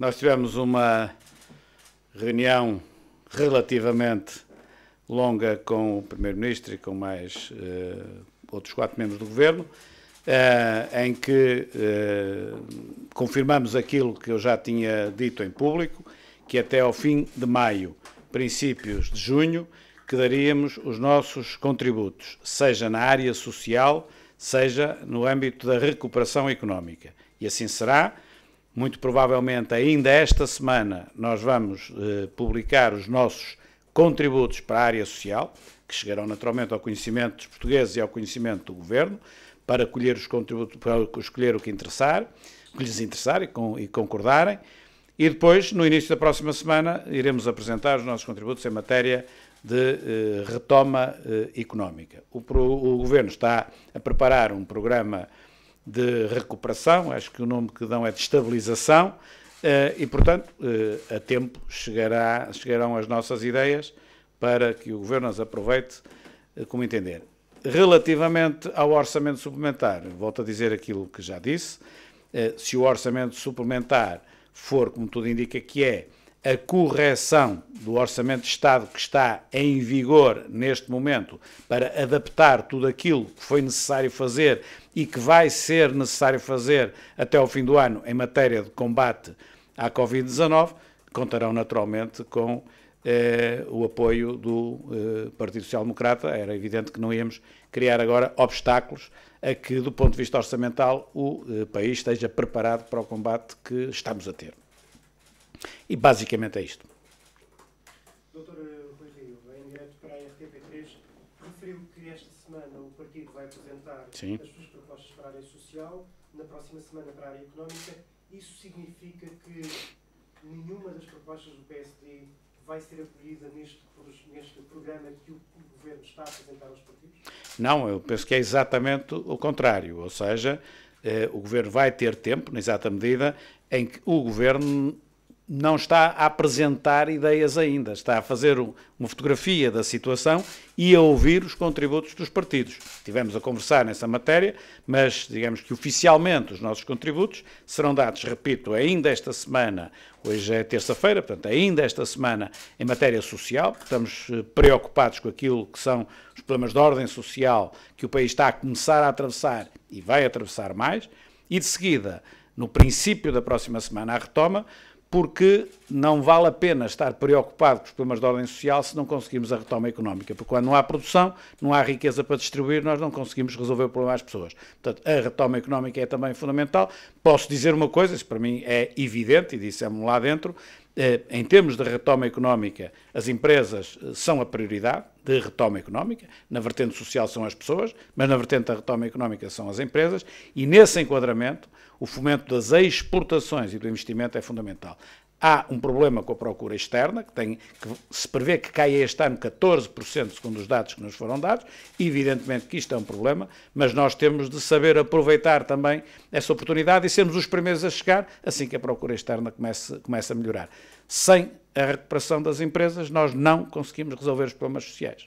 Nós tivemos uma reunião relativamente longa com o Primeiro-Ministro e com mais uh, outros quatro membros do Governo, uh, em que uh, confirmamos aquilo que eu já tinha dito em público, que até ao fim de maio, princípios de junho, que daríamos os nossos contributos, seja na área social, seja no âmbito da recuperação económica. E assim será. Muito provavelmente, ainda esta semana, nós vamos eh, publicar os nossos contributos para a área social, que chegarão naturalmente ao conhecimento dos portugueses e ao conhecimento do governo, para colher os contributos, para escolher o que interessar, o que lhes interessar e, com, e concordarem. E depois, no início da próxima semana, iremos apresentar os nossos contributos em matéria de eh, retoma eh, económica. O, o, Governo está a preparar um programa de recuperação, acho que o nome que dão é de estabilização, eh, e, portanto, eh, a tempo chegará, chegarão as nossas ideias para que o Governo as aproveite eh, como entender. Relativamente ao orçamento suplementar, volto a dizer aquilo que já disse, se o orçamento suplementar for, como tudo indica que é, a correção do Orçamento de Estado que está em vigor neste momento para adaptar tudo aquilo que foi necessário fazer e que vai ser necessário fazer até ao fim do ano em matéria de combate à Covid-19, contarão naturalmente com eh, o apoio do eh, Partido Social Democrata. Era evidente que não íamos criar agora obstáculos a que, do ponto de vista orçamental, o eh, país esteja preparado para o combate que estamos a ter. E basicamente é isto. Doutor eh, Rui Rio, em direto para a RTP3, referiu que esta semana o partido vai apresentar Sim. as suas propostas para a área social, na próxima semana para a área económica. Isso significa que nenhuma das propostas do PSD vai ser acolhida neste, neste programa que o governo está a apresentar aos partidos? Não, eu penso que é exatamente o contrário. Ou seja, eh, o governo vai ter tempo, na exata medida, em que o governo não está a apresentar ideias ainda, está a fazer uma fotografia da situação e a ouvir os contributos dos partidos. Tivemos a conversar nessa matéria, mas digamos que oficialmente os nossos contributos serão dados, repito, ainda esta semana, hoje é terça-feira, portanto, ainda esta semana em matéria social, estamos eh, preocupados com aquilo que são os problemas de ordem social que o país está a começar a atravessar e vai atravessar mais, e de seguida, no princípio da próxima semana, a retoma porque não vale a pena estar preocupado com os problemas de ordem social se não conseguimos a retoma económica, porque quando não há produção, não há riqueza para distribuir, nós não conseguimos resolver o problema às pessoas. Portanto, a retoma económica é também fundamental. Posso dizer uma coisa, isso para mim é evidente, e dissemos lá dentro, eh, em termos de retoma económica, as empresas eh, são a prioridade de retoma económica, na vertente social são as pessoas, mas na vertente da retoma económica são as empresas, e nesse enquadramento, o fomento das exportações e do investimento é fundamental. Há um problema com a procura externa, que, tem, que se prevê que caia este ano 14%, segundo os dados que nos foram dados. Evidentemente que isto é um problema, mas nós temos de saber aproveitar também essa oportunidade e sermos os primeiros a chegar assim que a procura externa comece, comece a melhorar. Sem a recuperação das empresas, nós não conseguimos resolver os problemas sociais.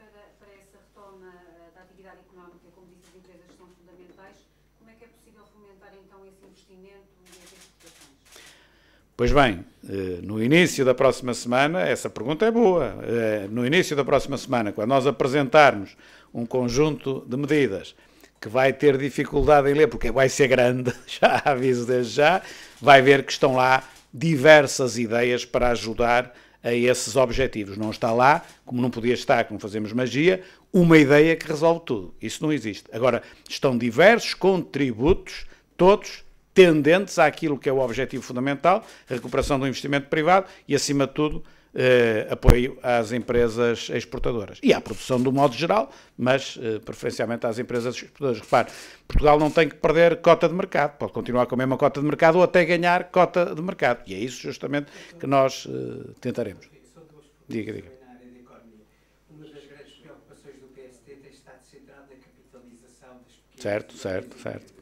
Eh, investimento Pois bem, eh, no início da próxima semana, essa pergunta é boa. Eh, no início da próxima semana, quando nós apresentarmos um conjunto de medidas que vai ter dificuldade em ler, porque vai ser grande, já aviso desde já, vai ver que estão lá diversas ideias para ajudar a esses objetivos. Não está lá, como não podia estar, como fazemos magia, uma ideia que resolve tudo. Isso não existe. Agora, estão diversos contributos, todos tendentes àquilo que é o objetivo fundamental, recuperação do investimento privado e, acima de tudo, eh, apoio às empresas exportadoras e à produção do modo geral, mas eh, preferencialmente às empresas exportadoras. Repare, Portugal não tem que perder cota de mercado, pode continuar com a mesma cota de mercado ou até ganhar cota de mercado. E é isso justamente que nós eh, tentaremos. Diga, diga. Certo, certo, certo.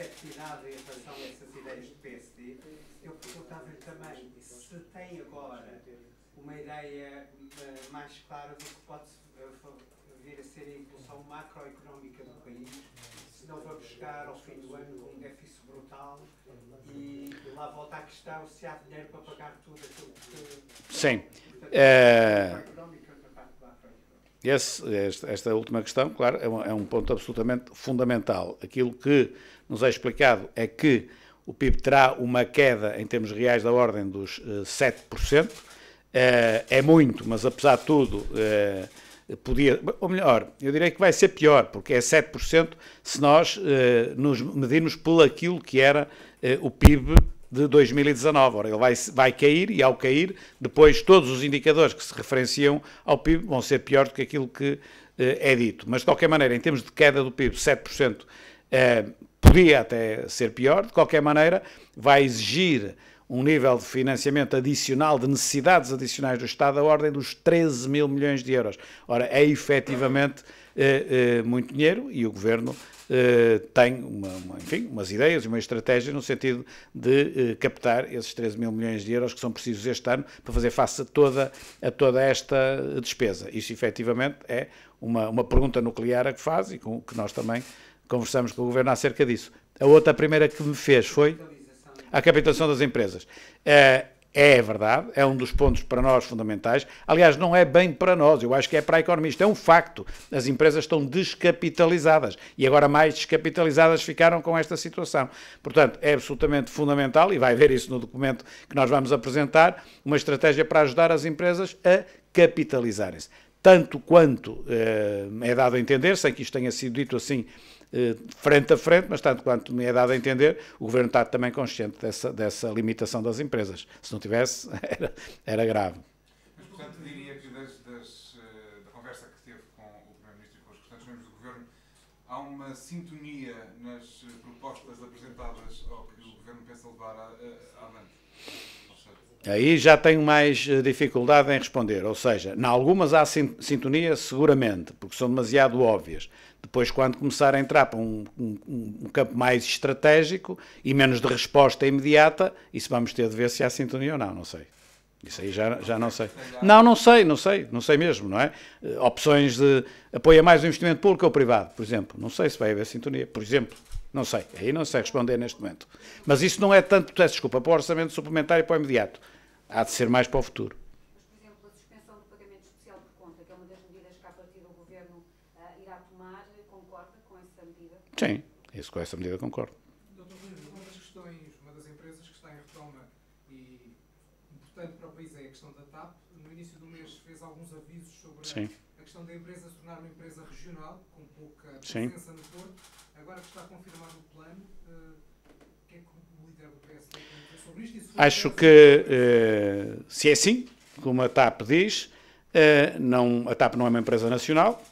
receptividade em relação a essas ideias do PSD, eu perguntava-lhe também se tem agora uma ideia eh, mais clara do que pode eh, vir a ser a evolução macroeconómica do país, Se não vamos chegar ao fim do ano com um déficit brutal e lá volta a questão se há dinheiro para pagar tudo aquilo que. Sim. Eh, é esse, esta última questão, claro, é um, é um ponto absolutamente fundamental. Aquilo que nos é explicado é que o PIB terá uma queda em termos reais da ordem dos 7%. Eh, eh, é muito, mas apesar de tudo, eh, podia. Ou melhor, eu diria que vai ser pior, porque é 7% se nós nos medirmos por aquilo que era o PIB de 2019. Ora, ele vai, vai cair e, ao cair, depois todos os indicadores que se referenciam ao PIB vão ser piores do que aquilo que eh, é dito. Mas, de qualquer maneira, em termos de queda do PIB, 7% eh, podia até ser pior. De qualquer maneira, vai exigir um nível de financiamento adicional, de necessidades adicionais do Estado, da ordem dos 13 mil milhões de euros. Ora, é efetivamente é, é muito dinheiro e o governo é, tem uma, uma, enfim, umas ideias e uma estratégia no sentido de captar esses 13 mil milhões de euros que são precisos este ano para fazer face a toda, a toda esta despesa. Isto efetivamente é uma, uma pergunta nuclear a que faz e com, que nós também conversamos com o governo acerca disso. A outra a primeira que me fez foi a capitalização das empresas. É verdade, é um dos pontos para nós fundamentais. Aliás, não é bem para nós, eu acho que é para a economia. Isto é um facto. As empresas estão descapitalizadas e agora mais descapitalizadas ficaram com esta situação. Portanto, é absolutamente fundamental, e vai ver isso no documento que nós vamos apresentar, uma estratégia para ajudar as empresas a capitalizarem-se tanto quanto eh, é dado a entender, sem que isto tenha sido dito assim eh, frente a frente, mas tanto quanto me é dado a entender, o Governo está também consciente dessa, dessa limitação das empresas. Se não tivesse, era, era grave. Mas, portanto, diria que das, das, eh, da conversa que teve com o Primeiro-Ministro e com os restantes membros do Governo, há uma sintonia nas eh, propostas apresentadas ao que o Governo pensa levar a, a, avante? Aí já tenho mais eh, dificuldade em responder, ou seja, em algumas há sintonia seguramente, porque são demasiado óbvias. Depois, quando começar a entrar para um, um, um campo mais estratégico e menos de resposta imediata, isso vamos ter de ver se há sintonia ou não, não sei. Isso aí já, já não sei. Não, não sei, não sei, não sei mesmo, não é? Eh, opções de apoia mais o investimento público ou privado, por exemplo. Não sei se vai haver sintonia, por exemplo. Não sei, aí não sei responder neste momento. Mas isso não é tanto, peço desculpa, para o orçamento suplementar e para o imediato. Há de ser mais para o futuro. Sim, isso com essa medida concordo. Doutor Luís, uma das questões, uma das empresas que está em retoma e importante para o país é a questão da TAP. No início do mês fez alguns avisos sobre Sim. a questão da empresa se tornar uma empresa regional, com pouca presença Sim. no Porto. Agora que está confirmado o plano, o eh, que é que o líder do PS tem sobre isto? Acho que, eh, se é assim, como a TAP diz, eh, não, a TAP não é uma empresa nacional,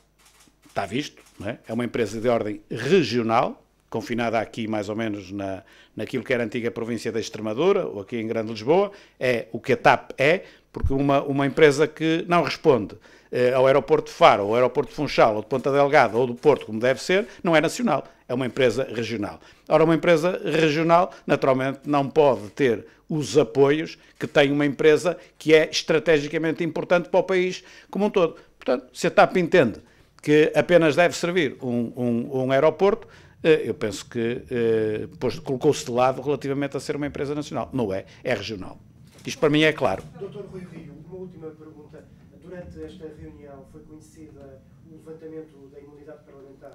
está visto, é? é uma empresa de ordem regional, confinada aqui mais ou menos na, naquilo que era a antiga província da Extremadura, ou aqui em Grande Lisboa, é o que a TAP é, porque uma, uma empresa que não responde eh, ao aeroporto de Faro, ou ao aeroporto de Funchal, ou de Ponta Delgada, ou do Porto, como deve ser, não é nacional, é uma empresa regional. Ora, uma empresa regional, naturalmente, não pode ter os apoios que tem uma empresa que é estrategicamente importante para o país como um todo. Portanto, se a TAP entende que apenas deve servir um, um, um aeroporto, eh, eu penso que eh, colocou-se de lado relativamente a ser uma empresa nacional. Não é, é regional. Isto para mim é claro. Doutor Rui Rio, uma última pergunta. Durante esta reunião foi conhecida o levantamento da imunidade parlamentar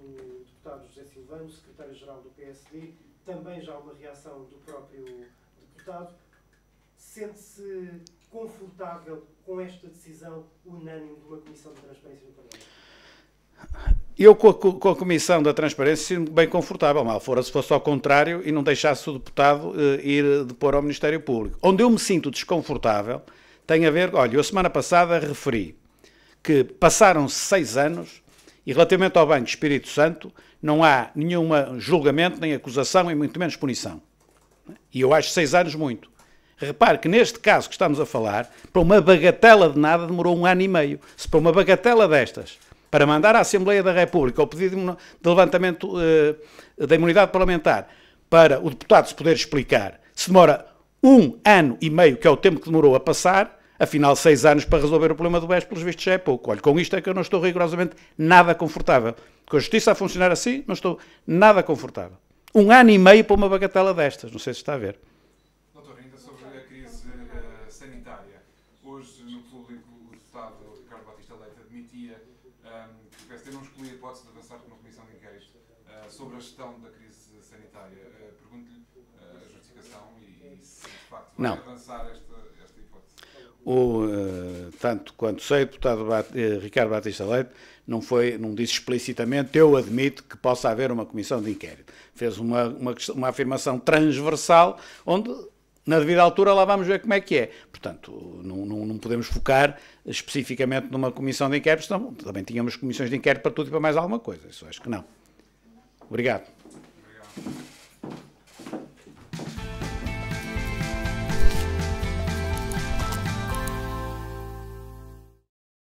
do deputado José Silvano, secretário-geral do PSD, também já uma reação do próprio deputado. Sente-se confortável com esta decisão unânime de uma Comissão de Transparência no Parlamento? Eu, com a, com a, Comissão da Transparência, sinto-me bem confortável. Mal fora se fosse ao contrário e não deixasse o deputado eh, ir eh, depor ao Ministério Público. Onde eu me sinto desconfortável tem a ver. Olha, eu semana passada referi que passaram-se seis anos e, relativamente ao Banco Espírito Santo, não há nenhum julgamento, nem acusação e muito menos punição. E eu acho seis anos muito. Repare que neste caso que estamos a falar, para uma bagatela de nada demorou um ano e meio. Se para uma bagatela destas para mandar à Assembleia da República o pedido de levantamento eh, da imunidade parlamentar para o deputado se poder explicar, se demora um ano e meio, que é o tempo que demorou a passar, afinal seis anos para resolver o problema do BES, pelos vistos já é pouco. Olha, com isto é que eu não estou rigorosamente nada confortável. Com a justiça a funcionar assim, não estou nada confortável. Um ano e meio para uma bagatela destas, não sei se está a ver. Comissão de Inquérito eh, sobre a gestão da crise sanitária. Eh, pergunto-lhe eh, a justificação e, se de facto vai Não. avançar esta, esta hipótese. O, tanto quanto sei, o deputado Ricardo Batista Leite não, foi, não disse explicitamente, eu admito que possa haver uma comissão de inquérito. Fez uma, uma, uma afirmação transversal onde na devida altura lá vamos ver como é que é. Portanto, não, não, não podemos focar especificamente numa comissão de inquérito, senão também tínhamos comissões de inquérito para tudo e para mais alguma coisa. Isso acho que não. Obrigado. Obrigado.